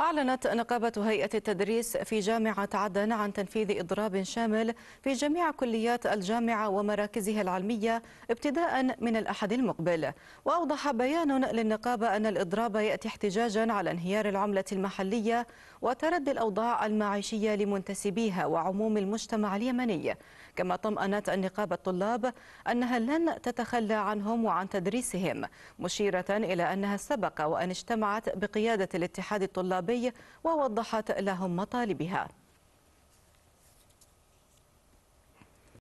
أعلنت نقابة هيئة التدريس في جامعة عدن عن تنفيذ إضراب شامل في جميع كليات الجامعة ومراكزها العلمية ابتداء من الأحد المقبل وأوضح بيان للنقابة أن الإضراب يأتي احتجاجا على انهيار العملة المحلية وتردي الأوضاع المعيشية لمنتسبيها وعموم المجتمع اليمني كما طمأنت النقابة الطلاب أنها لن تتخلى عنهم وعن تدريسهم مشيرة إلى أنها سبق وأن اجتمعت بقيادة الاتحاد الطلاب العربي ووضحت لهم مطالبها